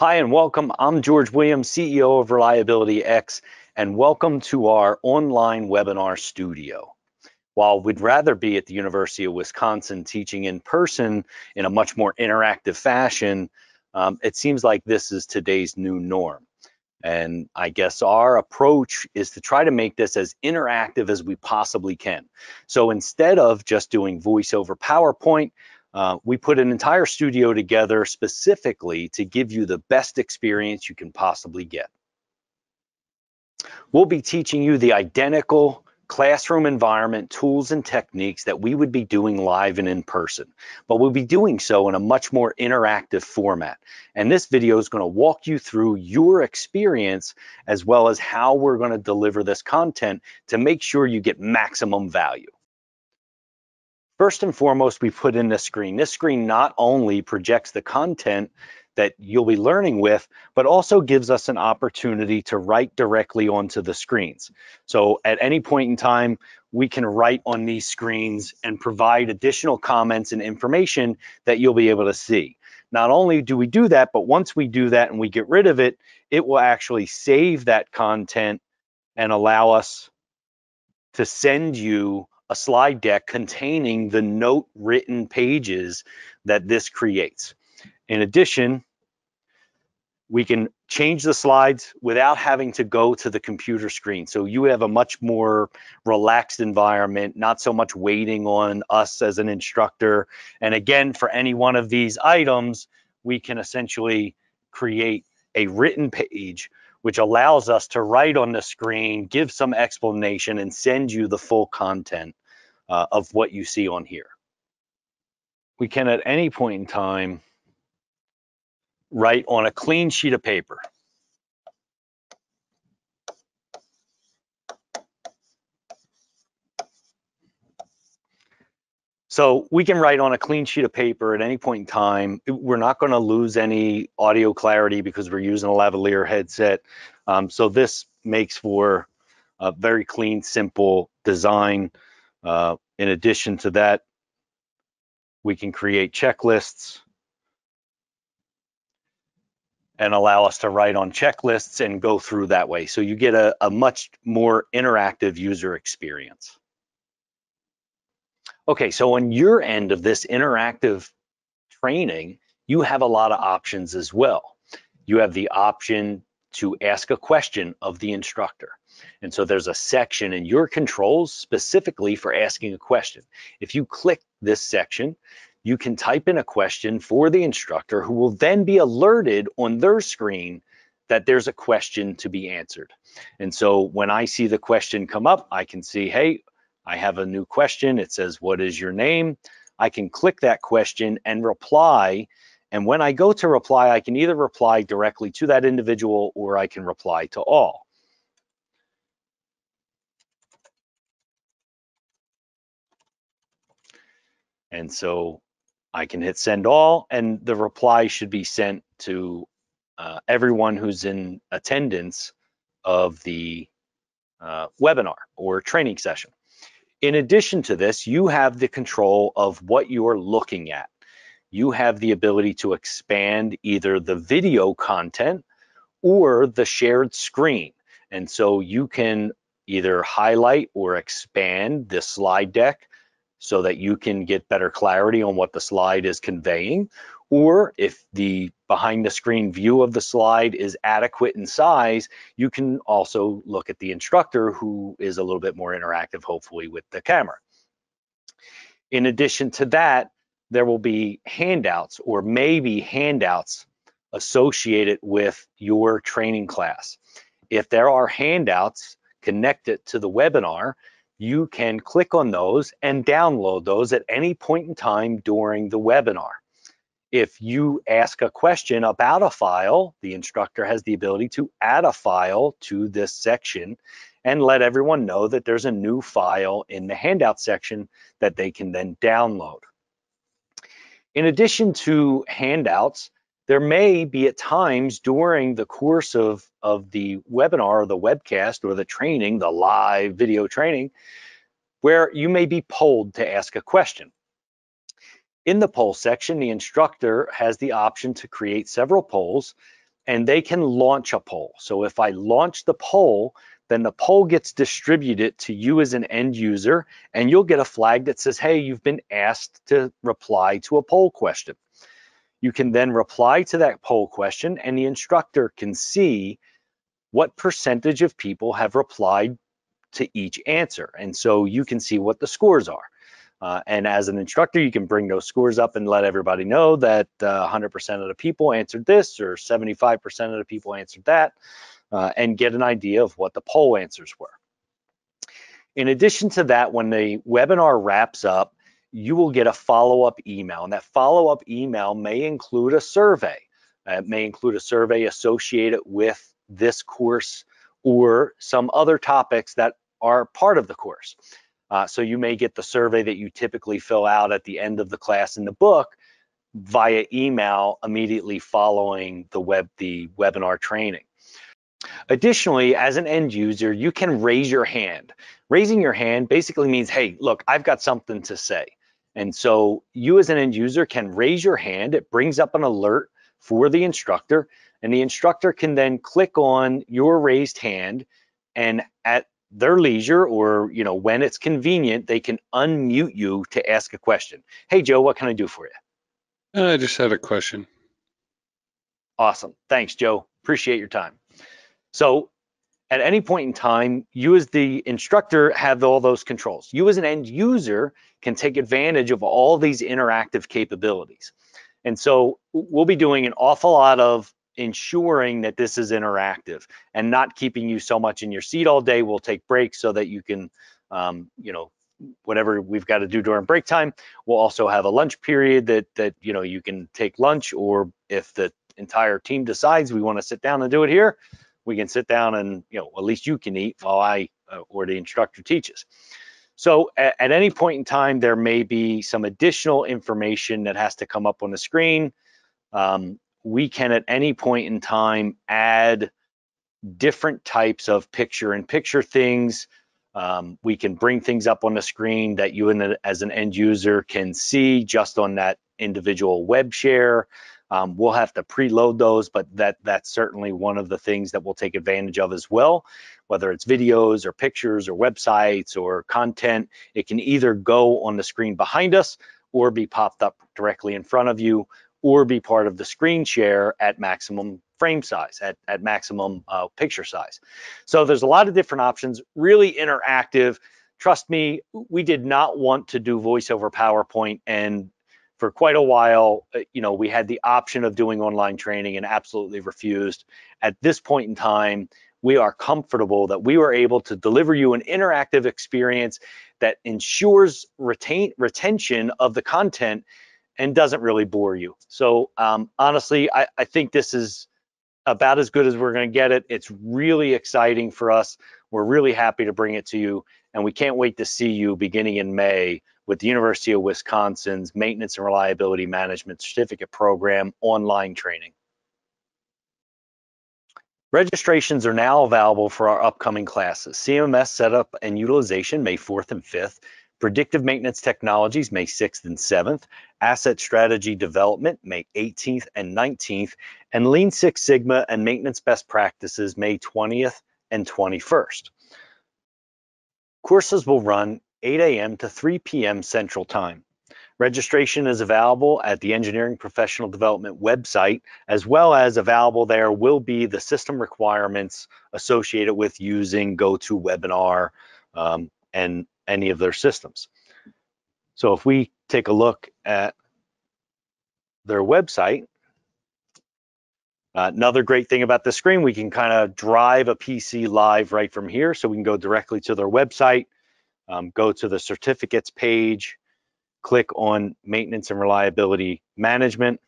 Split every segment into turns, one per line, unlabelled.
Hi and welcome. I'm George Williams, CEO of Reliability X, and welcome to our online webinar studio. While we'd rather be at the University of Wisconsin teaching in person in a much more interactive fashion, um, it seems like this is today's new norm. And I guess our approach is to try to make this as interactive as we possibly can. So instead of just doing voice over PowerPoint, uh, we put an entire studio together specifically to give you the best experience you can possibly get. We'll be teaching you the identical classroom environment tools and techniques that we would be doing live and in person, but we'll be doing so in a much more interactive format. And this video is gonna walk you through your experience as well as how we're gonna deliver this content to make sure you get maximum value. First and foremost, we put in this screen. This screen not only projects the content that you'll be learning with, but also gives us an opportunity to write directly onto the screens. So at any point in time, we can write on these screens and provide additional comments and information that you'll be able to see. Not only do we do that, but once we do that and we get rid of it, it will actually save that content and allow us to send you a slide deck containing the note written pages that this creates. In addition, we can change the slides without having to go to the computer screen. So you have a much more relaxed environment, not so much waiting on us as an instructor. And again, for any one of these items, we can essentially create a written page which allows us to write on the screen, give some explanation, and send you the full content uh, of what you see on here. We can at any point in time write on a clean sheet of paper. So we can write on a clean sheet of paper at any point in time. We're not going to lose any audio clarity because we're using a lavalier headset. Um, so this makes for a very clean, simple design uh, in addition to that, we can create checklists and allow us to write on checklists and go through that way. So you get a, a much more interactive user experience. Okay, so on your end of this interactive training, you have a lot of options as well. You have the option to ask a question of the instructor. And so there's a section in your controls specifically for asking a question. If you click this section, you can type in a question for the instructor who will then be alerted on their screen that there's a question to be answered. And so when I see the question come up, I can see, hey, I have a new question. It says, what is your name? I can click that question and reply. And when I go to reply, I can either reply directly to that individual or I can reply to all. And so I can hit send all, and the reply should be sent to uh, everyone who's in attendance of the uh, webinar or training session. In addition to this, you have the control of what you're looking at. You have the ability to expand either the video content or the shared screen. And so you can either highlight or expand the slide deck so that you can get better clarity on what the slide is conveying. Or if the behind the screen view of the slide is adequate in size, you can also look at the instructor who is a little bit more interactive, hopefully with the camera. In addition to that, there will be handouts or maybe handouts associated with your training class. If there are handouts connected to the webinar, you can click on those and download those at any point in time during the webinar. If you ask a question about a file, the instructor has the ability to add a file to this section and let everyone know that there's a new file in the handout section that they can then download. In addition to handouts, there may be at times during the course of, of the webinar or the webcast or the training, the live video training, where you may be polled to ask a question. In the poll section, the instructor has the option to create several polls and they can launch a poll. So if I launch the poll, then the poll gets distributed to you as an end user and you'll get a flag that says, hey, you've been asked to reply to a poll question. You can then reply to that poll question and the instructor can see what percentage of people have replied to each answer. And so you can see what the scores are. Uh, and as an instructor, you can bring those scores up and let everybody know that 100% uh, of the people answered this or 75% of the people answered that uh, and get an idea of what the poll answers were. In addition to that, when the webinar wraps up, you will get a follow-up email. And that follow-up email may include a survey. It may include a survey associated with this course or some other topics that are part of the course. Uh, so you may get the survey that you typically fill out at the end of the class in the book via email immediately following the web the webinar training. Additionally, as an end user, you can raise your hand. Raising your hand basically means, hey, look, I've got something to say. And so you as an end user can raise your hand. It brings up an alert for the instructor and the instructor can then click on your raised hand and at their leisure or you know when it's convenient they can unmute you to ask a question hey joe what can i do for you uh, i just had a question awesome thanks joe appreciate your time so at any point in time, you as the instructor have all those controls. You as an end user can take advantage of all these interactive capabilities. And so we'll be doing an awful lot of ensuring that this is interactive and not keeping you so much in your seat all day. We'll take breaks so that you can, um, you know, whatever we've got to do during break time. We'll also have a lunch period that that you know you can take lunch, or if the entire team decides we want to sit down and do it here, we can sit down and you know at least you can eat while I uh, or the instructor teaches. So at, at, any point in time, there may be some additional information that has to come up on the screen. Um, we can at any point in time add different types of picture and picture things. Um, we can bring things up on the screen that you and as an end user can see just on that individual web share. Um, we'll have to preload those, but that that's certainly one of the things that we'll take advantage of as well. Whether it's videos or pictures or websites or content, it can either go on the screen behind us or be popped up directly in front of you or be part of the screen share at maximum frame size, at, at maximum uh, picture size. So there's a lot of different options, really interactive. Trust me, we did not want to do voiceover PowerPoint and for quite a while, uh, you know, we had the option of doing online training and absolutely refused. At this point in time, we are comfortable that we were able to deliver you an interactive experience that ensures retain retention of the content and doesn't really bore you. So um, honestly, I, I think this is about as good as we're going to get it. It's really exciting for us. We're really happy to bring it to you, and we can't wait to see you beginning in May with the University of Wisconsin's Maintenance and Reliability Management Certificate Program online training. Registrations are now available for our upcoming classes. CMS setup and utilization May 4th and 5th, predictive maintenance technologies May 6th and 7th, asset strategy development May 18th and 19th, and Lean Six Sigma and maintenance best practices May 20th and 21st. Courses will run 8 a.m. to 3 p.m. Central Time. Registration is available at the Engineering Professional Development website, as well as available there will be the system requirements associated with using GoToWebinar um, and any of their systems. So if we take a look at their website, another great thing about this screen, we can kind of drive a PC live right from here. So we can go directly to their website, um, go to the certificates page, click on maintenance and reliability management,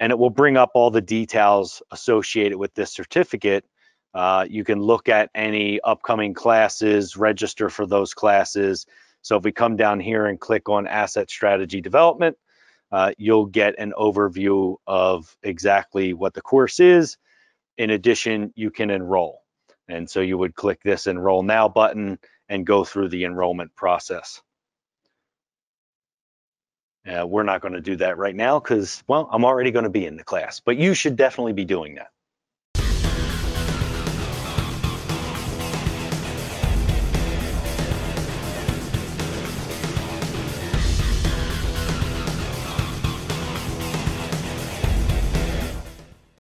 and it will bring up all the details associated with this certificate. Uh, you can look at any upcoming classes, register for those classes. So if we come down here and click on asset strategy development, uh, you'll get an overview of exactly what the course is. In addition, you can enroll. And so you would click this enroll now button and go through the enrollment process. Uh, we're not going to do that right now because, well, I'm already going to be in the class, but you should definitely be doing that.